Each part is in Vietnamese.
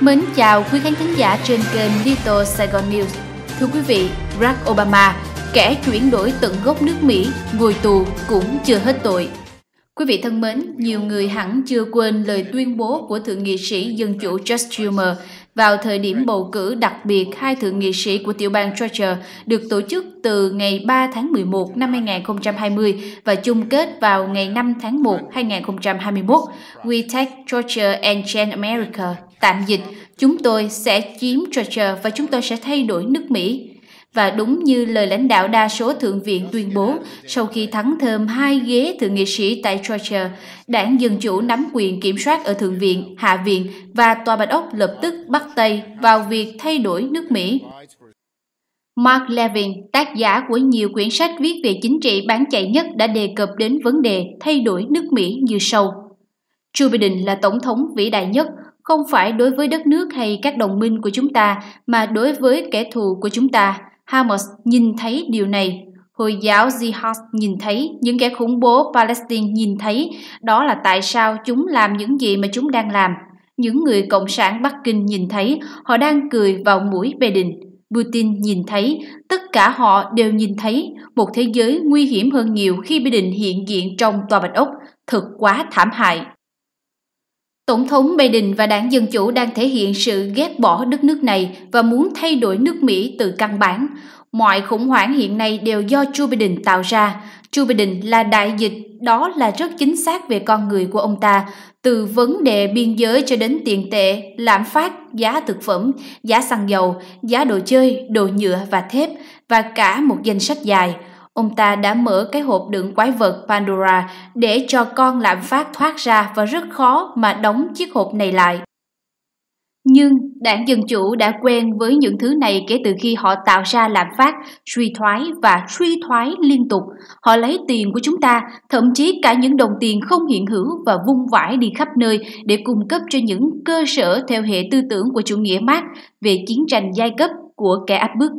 Mến chào quý khán thính giả trên kênh Little Saigon News. Thưa quý vị, Barack Obama, kẻ chuyển đổi tận gốc nước Mỹ, ngồi tù cũng chưa hết tội. Quý vị thân mến, nhiều người hẳn chưa quên lời tuyên bố của Thượng nghị sĩ Dân chủ Chuck Schumer vào thời điểm bầu cử đặc biệt hai thượng nghị sĩ của tiểu bang Georgia được tổ chức từ ngày 3 tháng 11 năm 2020 và chung kết vào ngày 5 tháng 1 2021, We Take Georgia and Change America tạm dịch, chúng tôi sẽ chiếm Georgia và chúng tôi sẽ thay đổi nước Mỹ. Và đúng như lời lãnh đạo đa số Thượng viện tuyên bố, sau khi thắng thơm hai ghế thượng nghị sĩ tại Georgia, đảng Dân Chủ nắm quyền kiểm soát ở Thượng viện, Hạ viện và Tòa Bạch Ốc lập tức bắt tay vào việc thay đổi nước Mỹ. Mark Levin, tác giả của nhiều quyển sách viết về chính trị bán chạy nhất đã đề cập đến vấn đề thay đổi nước Mỹ như sau. Joe Biden là tổng thống vĩ đại nhất, không phải đối với đất nước hay các đồng minh của chúng ta mà đối với kẻ thù của chúng ta. Hamas nhìn thấy điều này. Hồi giáo Jihad nhìn thấy, những kẻ khủng bố Palestine nhìn thấy, đó là tại sao chúng làm những gì mà chúng đang làm. Những người Cộng sản Bắc Kinh nhìn thấy, họ đang cười vào mũi bề đình. Putin nhìn thấy, tất cả họ đều nhìn thấy một thế giới nguy hiểm hơn nhiều khi Biden hiện diện trong Tòa Bạch Ốc, thật quá thảm hại. Tổng thống Biden và đảng Dân Chủ đang thể hiện sự ghét bỏ đất nước này và muốn thay đổi nước Mỹ từ căn bản. Mọi khủng hoảng hiện nay đều do Joe Biden tạo ra. Joe Biden là đại dịch, đó là rất chính xác về con người của ông ta, từ vấn đề biên giới cho đến tiền tệ, lạm phát, giá thực phẩm, giá xăng dầu, giá đồ chơi, đồ nhựa và thép, và cả một danh sách dài – Ông ta đã mở cái hộp đựng quái vật Pandora để cho con lạm phát thoát ra và rất khó mà đóng chiếc hộp này lại. Nhưng đảng Dân Chủ đã quen với những thứ này kể từ khi họ tạo ra lạm phát, suy thoái và suy thoái liên tục. Họ lấy tiền của chúng ta, thậm chí cả những đồng tiền không hiện hữu và vung vãi đi khắp nơi để cung cấp cho những cơ sở theo hệ tư tưởng của chủ nghĩa Marx về chiến tranh giai cấp của kẻ áp bức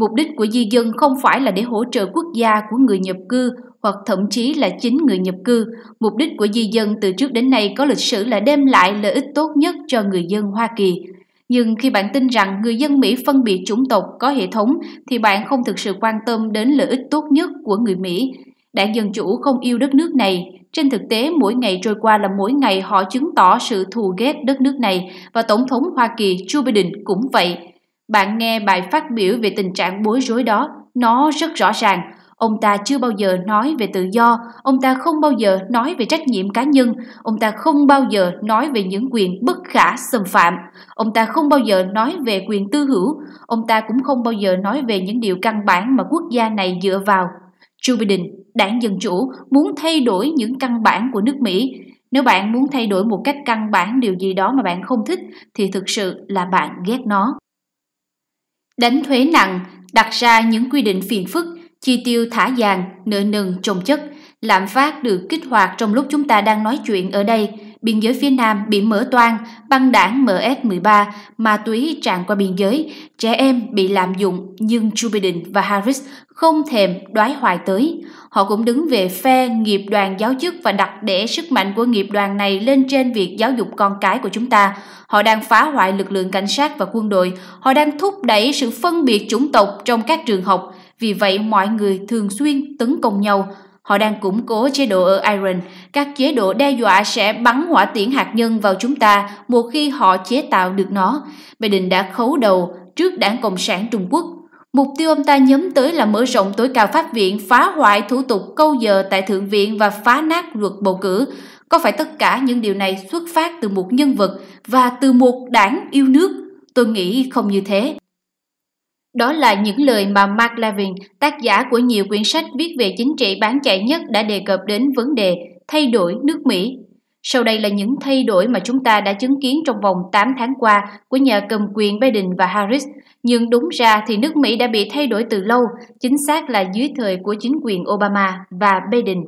Mục đích của di dân không phải là để hỗ trợ quốc gia của người nhập cư hoặc thậm chí là chính người nhập cư. Mục đích của di dân từ trước đến nay có lịch sử là đem lại lợi ích tốt nhất cho người dân Hoa Kỳ. Nhưng khi bạn tin rằng người dân Mỹ phân biệt chủng tộc có hệ thống thì bạn không thực sự quan tâm đến lợi ích tốt nhất của người Mỹ. Đảng Dân Chủ không yêu đất nước này. Trên thực tế, mỗi ngày trôi qua là mỗi ngày họ chứng tỏ sự thù ghét đất nước này và Tổng thống Hoa Kỳ Joe Biden cũng vậy. Bạn nghe bài phát biểu về tình trạng bối rối đó, nó rất rõ ràng. Ông ta chưa bao giờ nói về tự do, ông ta không bao giờ nói về trách nhiệm cá nhân, ông ta không bao giờ nói về những quyền bất khả xâm phạm, ông ta không bao giờ nói về quyền tư hữu, ông ta cũng không bao giờ nói về những điều căn bản mà quốc gia này dựa vào. Joe Biden, đảng Dân Chủ, muốn thay đổi những căn bản của nước Mỹ, nếu bạn muốn thay đổi một cách căn bản điều gì đó mà bạn không thích thì thực sự là bạn ghét nó Đánh thuế nặng, đặt ra những quy định phiền phức, chi tiêu thả dàn, nợ nần chồng chất, lạm phát được kích hoạt trong lúc chúng ta đang nói chuyện ở đây, biên giới phía Nam bị mở toan, băng đảng MS-13, ma túy tràn qua biên giới, trẻ em bị lạm dụng nhưng Joe Biden và Harris không thèm đoái hoài tới. Họ cũng đứng về phe nghiệp đoàn giáo chức và đặt để sức mạnh của nghiệp đoàn này lên trên việc giáo dục con cái của chúng ta. Họ đang phá hoại lực lượng cảnh sát và quân đội. Họ đang thúc đẩy sự phân biệt chủng tộc trong các trường học. Vì vậy, mọi người thường xuyên tấn công nhau. Họ đang củng cố chế độ ở Iran. Các chế độ đe dọa sẽ bắn hỏa tiễn hạt nhân vào chúng ta một khi họ chế tạo được nó. Biden đã khấu đầu trước đảng Cộng sản Trung Quốc Mục tiêu ông ta nhắm tới là mở rộng tối cao pháp viện, phá hoại thủ tục câu giờ tại thượng viện và phá nát luật bầu cử. Có phải tất cả những điều này xuất phát từ một nhân vật và từ một đảng yêu nước? Tôi nghĩ không như thế. Đó là những lời mà Mark Levin, tác giả của nhiều quyển sách viết về chính trị bán chạy nhất đã đề cập đến vấn đề thay đổi nước Mỹ. Sau đây là những thay đổi mà chúng ta đã chứng kiến trong vòng 8 tháng qua của nhà cầm quyền Biden và Harris – nhưng đúng ra thì nước Mỹ đã bị thay đổi từ lâu, chính xác là dưới thời của chính quyền Obama và Biden.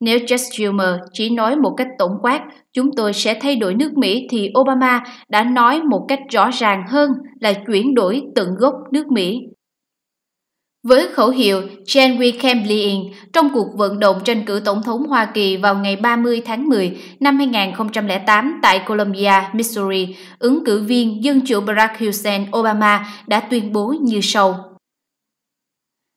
Nếu Jess Schumer chỉ nói một cách tổng quát, chúng tôi sẽ thay đổi nước Mỹ thì Obama đã nói một cách rõ ràng hơn là chuyển đổi tận gốc nước Mỹ với khẩu hiệu Gen We Can Bleed trong cuộc vận động tranh cử tổng thống Hoa Kỳ vào ngày 30 tháng 10 năm 2008 tại Columbia, Missouri, ứng cử viên Dân chủ Barack Hussein Obama đã tuyên bố như sau.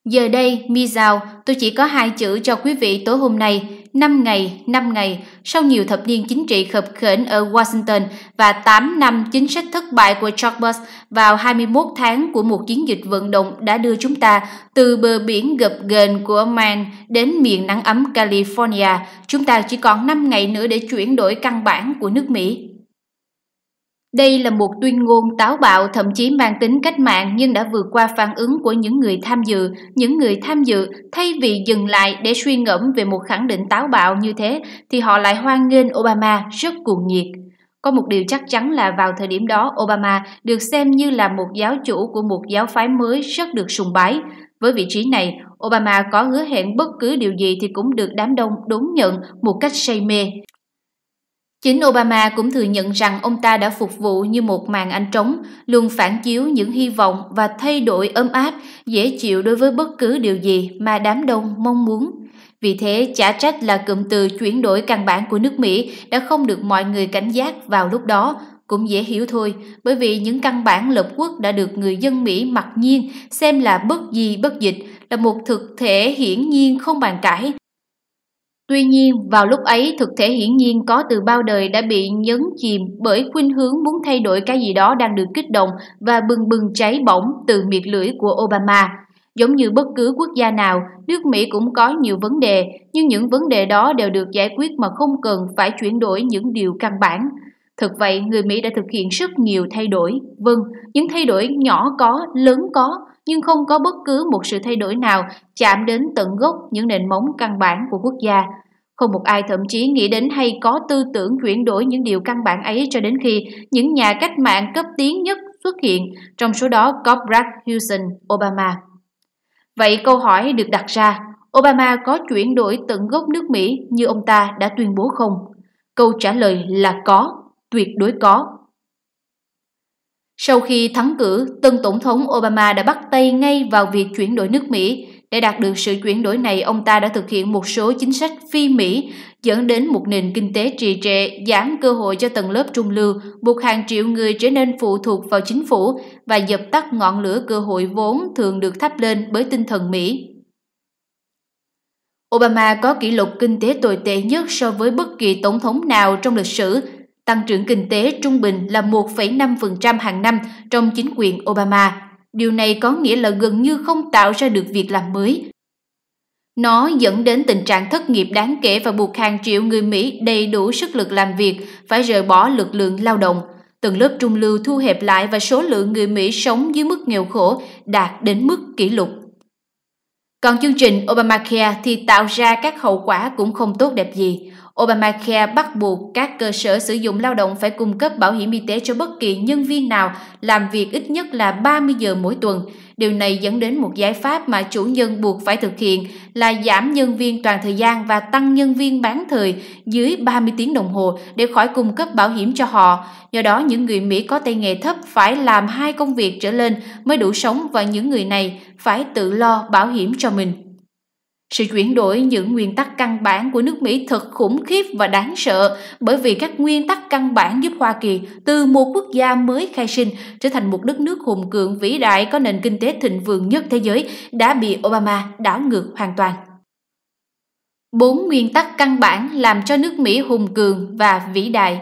Giờ đây, mi Mizao, tôi chỉ có hai chữ cho quý vị tối hôm nay, 5 ngày, 5 ngày sau nhiều thập niên chính trị khập khểnh ở Washington và 8 năm chính sách thất bại của George Bush vào 21 tháng của một chiến dịch vận động đã đưa chúng ta từ bờ biển gập ghềnh của Maine đến miền nắng ấm California. Chúng ta chỉ còn 5 ngày nữa để chuyển đổi căn bản của nước Mỹ. Đây là một tuyên ngôn táo bạo thậm chí mang tính cách mạng nhưng đã vượt qua phản ứng của những người tham dự. Những người tham dự thay vì dừng lại để suy ngẫm về một khẳng định táo bạo như thế thì họ lại hoan nghênh Obama rất cuồng nhiệt. Có một điều chắc chắn là vào thời điểm đó Obama được xem như là một giáo chủ của một giáo phái mới rất được sùng bái. Với vị trí này, Obama có hứa hẹn bất cứ điều gì thì cũng được đám đông đón nhận một cách say mê. Chính Obama cũng thừa nhận rằng ông ta đã phục vụ như một màn ảnh trống, luôn phản chiếu những hy vọng và thay đổi ấm áp, dễ chịu đối với bất cứ điều gì mà đám đông mong muốn. Vì thế, chả trách là cụm từ chuyển đổi căn bản của nước Mỹ đã không được mọi người cảnh giác vào lúc đó, cũng dễ hiểu thôi, bởi vì những căn bản lập quốc đã được người dân Mỹ mặc nhiên xem là bất gì bất dịch, là một thực thể hiển nhiên không bàn cãi, Tuy nhiên, vào lúc ấy thực thể hiển nhiên có từ bao đời đã bị nhấn chìm bởi khuynh hướng muốn thay đổi cái gì đó đang được kích động và bừng bừng cháy bỏng từ miệt lưỡi của Obama. Giống như bất cứ quốc gia nào, nước Mỹ cũng có nhiều vấn đề, nhưng những vấn đề đó đều được giải quyết mà không cần phải chuyển đổi những điều căn bản. Thực vậy, người Mỹ đã thực hiện rất nhiều thay đổi. Vâng, những thay đổi nhỏ có, lớn có, nhưng không có bất cứ một sự thay đổi nào chạm đến tận gốc những nền móng căn bản của quốc gia. Không một ai thậm chí nghĩ đến hay có tư tưởng chuyển đổi những điều căn bản ấy cho đến khi những nhà cách mạng cấp tiến nhất xuất hiện, trong số đó có Barack Hussein Obama. Vậy câu hỏi được đặt ra, Obama có chuyển đổi tận gốc nước Mỹ như ông ta đã tuyên bố không? Câu trả lời là có, tuyệt đối có. Sau khi thắng cử, tân Tổng thống Obama đã bắt tay ngay vào việc chuyển đổi nước Mỹ. Để đạt được sự chuyển đổi này, ông ta đã thực hiện một số chính sách phi Mỹ, dẫn đến một nền kinh tế trì trệ, giảm cơ hội cho tầng lớp trung lưu, buộc hàng triệu người trở nên phụ thuộc vào chính phủ và dập tắt ngọn lửa cơ hội vốn thường được thắp lên bởi tinh thần Mỹ. Obama có kỷ lục kinh tế tồi tệ nhất so với bất kỳ tổng thống nào trong lịch sử Tăng trưởng kinh tế trung bình là 1,5% hàng năm trong chính quyền Obama. Điều này có nghĩa là gần như không tạo ra được việc làm mới. Nó dẫn đến tình trạng thất nghiệp đáng kể và buộc hàng triệu người Mỹ đầy đủ sức lực làm việc phải rời bỏ lực lượng lao động. Tầng lớp trung lưu thu hẹp lại và số lượng người Mỹ sống dưới mức nghèo khổ đạt đến mức kỷ lục. Còn chương trình Obamacare thì tạo ra các hậu quả cũng không tốt đẹp gì. Obamacare bắt buộc các cơ sở sử dụng lao động phải cung cấp bảo hiểm y tế cho bất kỳ nhân viên nào làm việc ít nhất là 30 giờ mỗi tuần. Điều này dẫn đến một giải pháp mà chủ nhân buộc phải thực hiện là giảm nhân viên toàn thời gian và tăng nhân viên bán thời dưới 30 tiếng đồng hồ để khỏi cung cấp bảo hiểm cho họ. Do đó, những người Mỹ có tay nghề thấp phải làm hai công việc trở lên mới đủ sống và những người này phải tự lo bảo hiểm cho mình. Sự chuyển đổi những nguyên tắc căn bản của nước Mỹ thật khủng khiếp và đáng sợ bởi vì các nguyên tắc căn bản giúp Hoa Kỳ từ một quốc gia mới khai sinh trở thành một đất nước hùng cường vĩ đại có nền kinh tế thịnh vượng nhất thế giới đã bị Obama đảo ngược hoàn toàn. Bốn nguyên tắc căn bản làm cho nước Mỹ hùng cường và vĩ đại.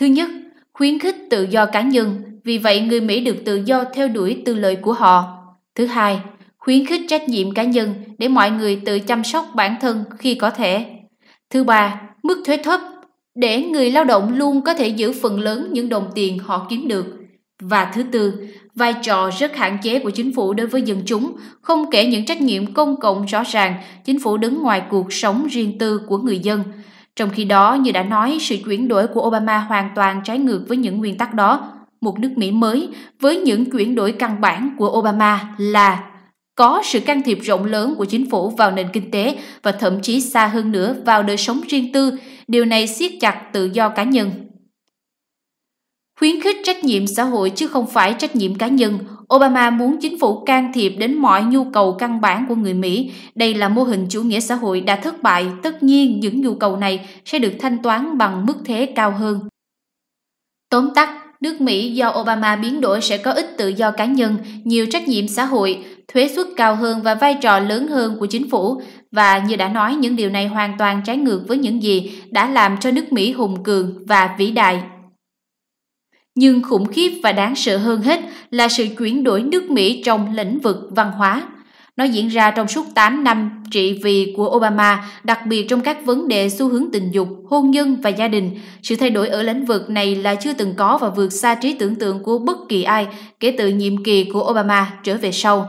Thứ nhất, khuyến khích tự do cá nhân, vì vậy người Mỹ được tự do theo đuổi tư lợi của họ. Thứ hai, khuyến khích trách nhiệm cá nhân để mọi người tự chăm sóc bản thân khi có thể. Thứ ba, mức thuế thấp để người lao động luôn có thể giữ phần lớn những đồng tiền họ kiếm được. Và thứ tư, vai trò rất hạn chế của chính phủ đối với dân chúng, không kể những trách nhiệm công cộng rõ ràng, chính phủ đứng ngoài cuộc sống riêng tư của người dân. Trong khi đó, như đã nói, sự chuyển đổi của Obama hoàn toàn trái ngược với những nguyên tắc đó. Một nước Mỹ mới với những chuyển đổi căn bản của Obama là có sự can thiệp rộng lớn của chính phủ vào nền kinh tế và thậm chí xa hơn nữa vào đời sống riêng tư, điều này siết chặt tự do cá nhân. Khuyến khích trách nhiệm xã hội chứ không phải trách nhiệm cá nhân, Obama muốn chính phủ can thiệp đến mọi nhu cầu căn bản của người Mỹ. Đây là mô hình chủ nghĩa xã hội đã thất bại, tất nhiên những nhu cầu này sẽ được thanh toán bằng mức thế cao hơn. Tóm tắt, nước Mỹ do Obama biến đổi sẽ có ít tự do cá nhân, nhiều trách nhiệm xã hội, thuế suất cao hơn và vai trò lớn hơn của chính phủ và như đã nói những điều này hoàn toàn trái ngược với những gì đã làm cho nước Mỹ hùng cường và vĩ đại. Nhưng khủng khiếp và đáng sợ hơn hết là sự chuyển đổi nước Mỹ trong lĩnh vực văn hóa. Nó diễn ra trong suốt 8 năm trị vì của Obama, đặc biệt trong các vấn đề xu hướng tình dục, hôn nhân và gia đình. Sự thay đổi ở lĩnh vực này là chưa từng có và vượt xa trí tưởng tượng của bất kỳ ai kể từ nhiệm kỳ của Obama trở về sau.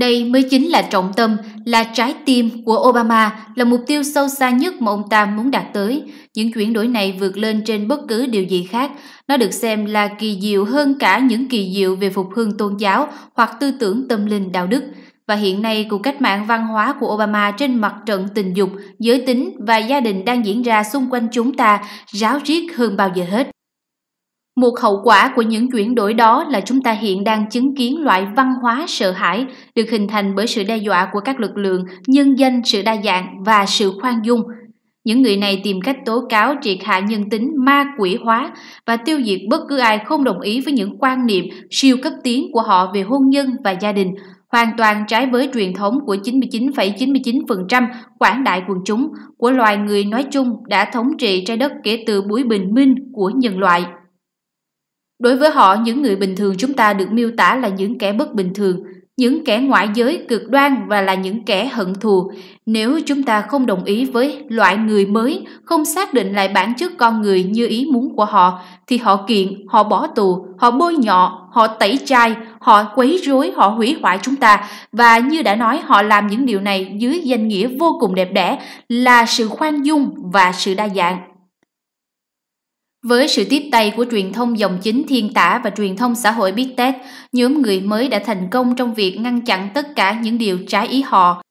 Đây mới chính là trọng tâm, là trái tim của Obama, là mục tiêu sâu xa nhất mà ông ta muốn đạt tới. Những chuyển đổi này vượt lên trên bất cứ điều gì khác. Nó được xem là kỳ diệu hơn cả những kỳ diệu về phục hưng tôn giáo hoặc tư tưởng tâm linh đạo đức. Và hiện nay, cuộc cách mạng văn hóa của Obama trên mặt trận tình dục, giới tính và gia đình đang diễn ra xung quanh chúng ta ráo riết hơn bao giờ hết một hậu quả của những chuyển đổi đó là chúng ta hiện đang chứng kiến loại văn hóa sợ hãi được hình thành bởi sự đe dọa của các lực lượng nhân danh sự đa dạng và sự khoan dung những người này tìm cách tố cáo triệt hạ nhân tính ma quỷ hóa và tiêu diệt bất cứ ai không đồng ý với những quan niệm siêu cấp tiến của họ về hôn nhân và gia đình, hoàn toàn trái với truyền thống của 99,99% ,99 quảng đại quần chúng của loài người nói chung đã thống trị trái đất kể từ buổi bình minh của nhân loại. Đối với họ, những người bình thường chúng ta được miêu tả là những kẻ bất bình thường, những kẻ ngoại giới cực đoan và là những kẻ hận thù. Nếu chúng ta không đồng ý với loại người mới, không xác định lại bản chất con người như ý muốn của họ, thì họ kiện, họ bỏ tù, họ bôi nhọ, họ tẩy chay, họ quấy rối, họ hủy hoại chúng ta. Và như đã nói, họ làm những điều này dưới danh nghĩa vô cùng đẹp đẽ là sự khoan dung và sự đa dạng. Với sự tiếp tay của truyền thông dòng chính thiên tả và truyền thông xã hội Big Tech, nhóm người mới đã thành công trong việc ngăn chặn tất cả những điều trái ý họ.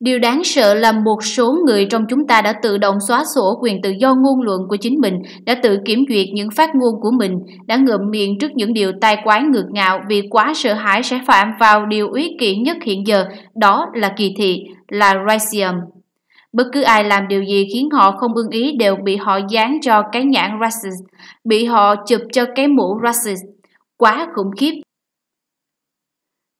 Điều đáng sợ là một số người trong chúng ta đã tự động xóa sổ quyền tự do ngôn luận của chính mình, đã tự kiểm duyệt những phát ngôn của mình, đã ngậm miệng trước những điều tai quái ngược ngạo vì quá sợ hãi sẽ phạm vào điều uy kỷ nhất hiện giờ, đó là kỳ thị, là racism. Bất cứ ai làm điều gì khiến họ không ưng ý đều bị họ dán cho cái nhãn racist, bị họ chụp cho cái mũ racist. Quá khủng khiếp.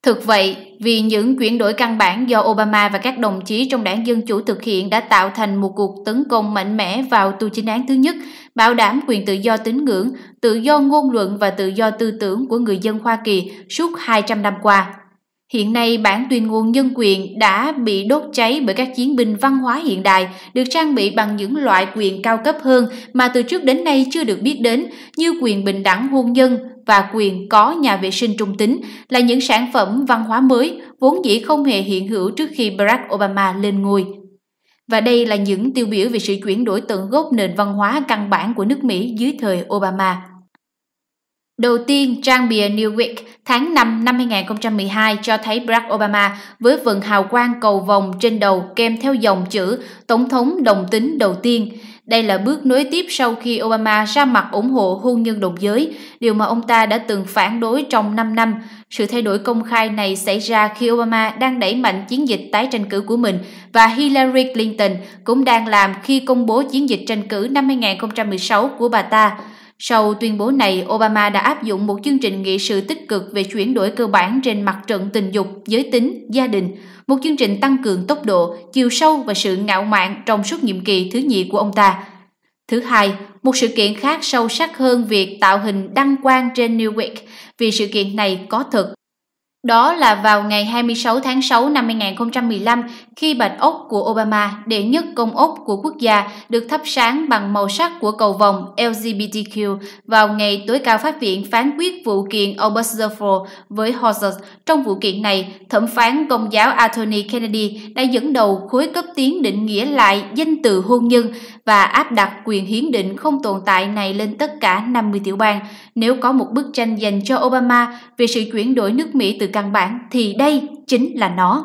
Thực vậy, vì những chuyển đổi căn bản do Obama và các đồng chí trong đảng Dân Chủ thực hiện đã tạo thành một cuộc tấn công mạnh mẽ vào tu chính án thứ nhất, bảo đảm quyền tự do tín ngưỡng, tự do ngôn luận và tự do tư tưởng của người dân Hoa Kỳ suốt 200 năm qua. Hiện nay bản tuyên ngôn nhân quyền đã bị đốt cháy bởi các chiến binh văn hóa hiện đại được trang bị bằng những loại quyền cao cấp hơn mà từ trước đến nay chưa được biết đến như quyền bình đẳng hôn nhân và quyền có nhà vệ sinh trung tính là những sản phẩm văn hóa mới vốn dĩ không hề hiện hữu trước khi Barack Obama lên ngôi. Và đây là những tiêu biểu về sự chuyển đổi tận gốc nền văn hóa căn bản của nước Mỹ dưới thời Obama. Đầu tiên, trang bìa Newsweek tháng 5 năm 2012 cho thấy Barack Obama với vần hào quang cầu vòng trên đầu kèm theo dòng chữ Tổng thống đồng tính đầu tiên. Đây là bước nối tiếp sau khi Obama ra mặt ủng hộ hôn nhân đồng giới, điều mà ông ta đã từng phản đối trong 5 năm. Sự thay đổi công khai này xảy ra khi Obama đang đẩy mạnh chiến dịch tái tranh cử của mình và Hillary Clinton cũng đang làm khi công bố chiến dịch tranh cử năm 2016 của bà ta. Sau tuyên bố này, Obama đã áp dụng một chương trình nghị sự tích cực về chuyển đổi cơ bản trên mặt trận tình dục, giới tính, gia đình, một chương trình tăng cường tốc độ, chiều sâu và sự ngạo mạn trong suốt nhiệm kỳ thứ nhì của ông ta. Thứ hai, một sự kiện khác sâu sắc hơn việc tạo hình đăng quang trên Newwick, vì sự kiện này có thật đó là vào ngày 26 tháng 6 năm 2015 khi bạch ốc của Obama, đệ nhất công ốc của quốc gia, được thắp sáng bằng màu sắc của cầu vòng LGBTQ vào ngày tối cao phát viện phán quyết vụ kiện Obergefell với Hodges. Trong vụ kiện này, thẩm phán công giáo Anthony Kennedy đã dẫn đầu khối cấp tiến định nghĩa lại danh từ hôn nhân và áp đặt quyền hiến định không tồn tại này lên tất cả 50 tiểu bang nếu có một bức tranh dành cho Obama về sự chuyển đổi nước Mỹ từ căn bản thì đây chính là nó.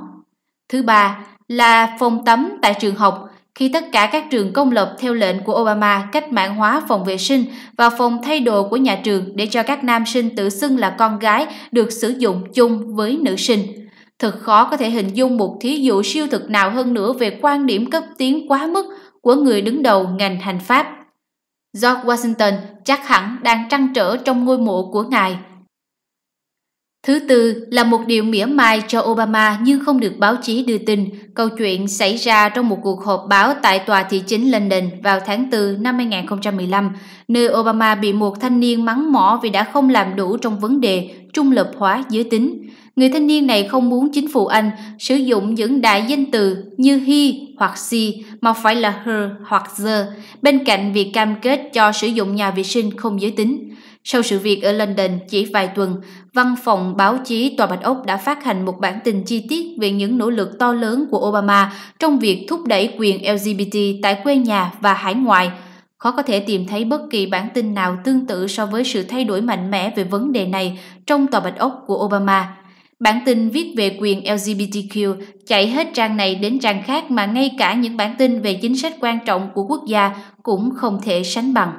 Thứ ba là phòng tắm tại trường học khi tất cả các trường công lập theo lệnh của Obama cách mạng hóa phòng vệ sinh và phòng thay đồ của nhà trường để cho các nam sinh tự xưng là con gái được sử dụng chung với nữ sinh. Thật khó có thể hình dung một thí dụ siêu thực nào hơn nữa về quan điểm cấp tiến quá mức của người đứng đầu ngành hành pháp. George Washington chắc hẳn đang trăn trở trong ngôi mộ của ngài. Thứ tư là một điều mỉa mai cho Obama nhưng không được báo chí đưa tin. Câu chuyện xảy ra trong một cuộc họp báo tại tòa thị chính London vào tháng 4 năm 2015, nơi Obama bị một thanh niên mắng mỏ vì đã không làm đủ trong vấn đề trung lập hóa giới tính người thanh niên này không muốn chính phủ Anh sử dụng những đại danh từ như he hoặc she mà phải là her hoặc the bên cạnh việc cam kết cho sử dụng nhà vệ sinh không giới tính. Sau sự việc ở London chỉ vài tuần, văn phòng báo chí Tòa Bạch Ốc đã phát hành một bản tin chi tiết về những nỗ lực to lớn của Obama trong việc thúc đẩy quyền LGBT tại quê nhà và hải ngoại. Khó có thể tìm thấy bất kỳ bản tin nào tương tự so với sự thay đổi mạnh mẽ về vấn đề này trong Tòa Bạch Ốc của Obama. Bản tin viết về quyền LGBTQ chạy hết trang này đến trang khác mà ngay cả những bản tin về chính sách quan trọng của quốc gia cũng không thể sánh bằng.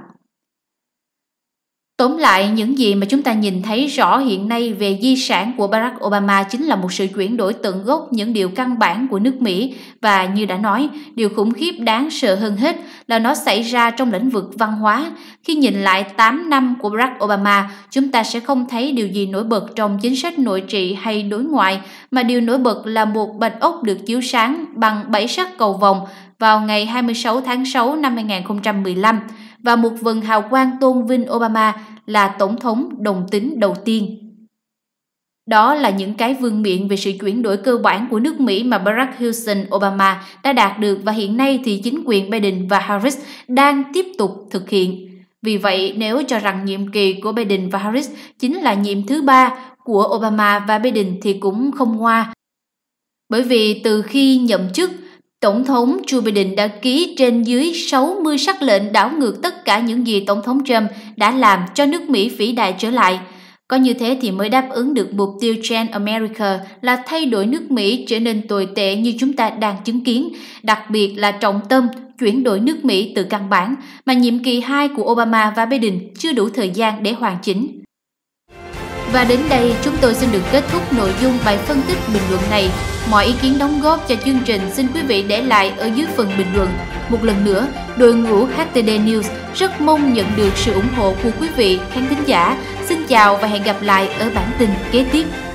Tóm lại, những gì mà chúng ta nhìn thấy rõ hiện nay về di sản của Barack Obama chính là một sự chuyển đổi tận gốc những điều căn bản của nước Mỹ và như đã nói, điều khủng khiếp đáng sợ hơn hết là nó xảy ra trong lĩnh vực văn hóa. Khi nhìn lại 8 năm của Barack Obama, chúng ta sẽ không thấy điều gì nổi bật trong chính sách nội trị hay đối ngoại, mà điều nổi bật là một bạch ốc được chiếu sáng bằng bảy sắc cầu vồng vào ngày 26 tháng 6 năm 2015 và một vần hào quang tôn vinh Obama là tổng thống đồng tính đầu tiên. Đó là những cái vương miện về sự chuyển đổi cơ bản của nước Mỹ mà Barack Hussein Obama đã đạt được và hiện nay thì chính quyền Biden và Harris đang tiếp tục thực hiện. Vì vậy, nếu cho rằng nhiệm kỳ của Biden và Harris chính là nhiệm thứ ba của Obama và Biden thì cũng không ngoa. Bởi vì từ khi nhậm chức, Tổng thống Joe Biden đã ký trên dưới 60 sắc lệnh đảo ngược tất cả những gì Tổng thống Trump đã làm cho nước Mỹ vĩ đại trở lại. Có như thế thì mới đáp ứng được mục tiêu Gen America là thay đổi nước Mỹ trở nên tồi tệ như chúng ta đang chứng kiến, đặc biệt là trọng tâm chuyển đổi nước Mỹ từ căn bản mà nhiệm kỳ 2 của Obama và Biden chưa đủ thời gian để hoàn chỉnh. Và đến đây chúng tôi xin được kết thúc nội dung bài phân tích bình luận này. Mọi ý kiến đóng góp cho chương trình xin quý vị để lại ở dưới phần bình luận. Một lần nữa, đội ngũ HTD News rất mong nhận được sự ủng hộ của quý vị khán thính giả. Xin chào và hẹn gặp lại ở bản tin kế tiếp.